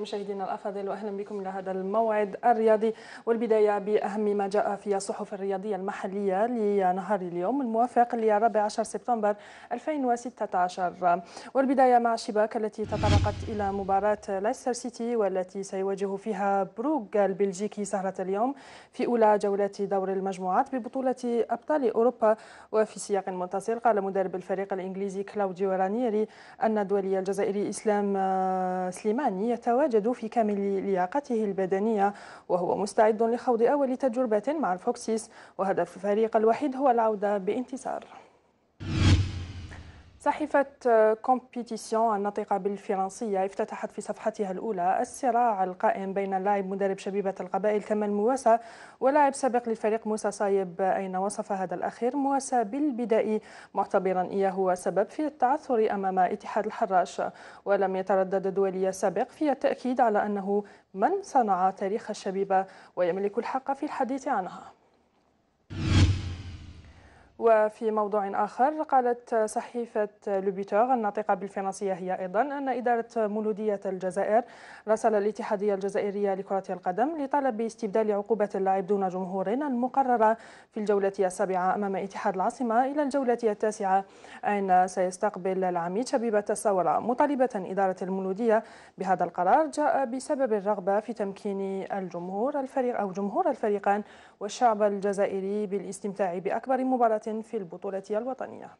مشاهدينا الافاضل واهلا بكم الى هذا الموعد الرياضي والبدايه باهم ما جاء في الصحف الرياضيه المحليه لنهار اليوم الموافق ل 14 سبتمبر 2016 والبدايه مع شباك التي تطرقت الى مباراه ليستر سيتي والتي سيواجه فيها بروغ البلجيكي سهره اليوم في اولى جولات دور المجموعات ببطوله ابطال اوروبا وفي سياق متصل قال مدرب الفريق الانجليزي كلاوديو رانيري ان الدولي الجزائري اسلام آه، سليماني يتواجد يتواجد في كامل لياقته البدنية وهو مستعد لخوض أول تجربة مع الفوكسيس وهدف الفريق الوحيد هو العودة بانتصار صحيفة كومبيتيسيون الناطقة بالفرنسية افتتحت في صفحتها الأولى الصراع القائم بين اللاعب مدرب شبيبة القبائل كمال مواسى ولاعب سابق للفريق موسى صايب أين وصف هذا الأخير مواسى بالبداء معتبرا إياه هو سبب في التعثر أمام اتحاد الحراش ولم يتردد دولي سابق في التأكيد على أنه من صنع تاريخ الشبيبة ويملك الحق في الحديث عنها وفي موضوع آخر قالت صحيفة لوبيتور الناطقة بالفرنسية هي أيضا أن إدارة مولودية الجزائر رسل الاتحادية الجزائرية لكرة القدم لطلب استبدال عقوبة اللاعب دون جمهور المقررة في الجولة السابعة أمام اتحاد العاصمة إلى الجولة التاسعة أين سيستقبل العميد شبيبة الثورة مطالبة إدارة المولودية بهذا القرار جاء بسبب الرغبة في تمكين الجمهور الفريق أو جمهور الفريقان والشعب الجزائري بالاستمتاع بأكبر مباراة في البطولة الوطنية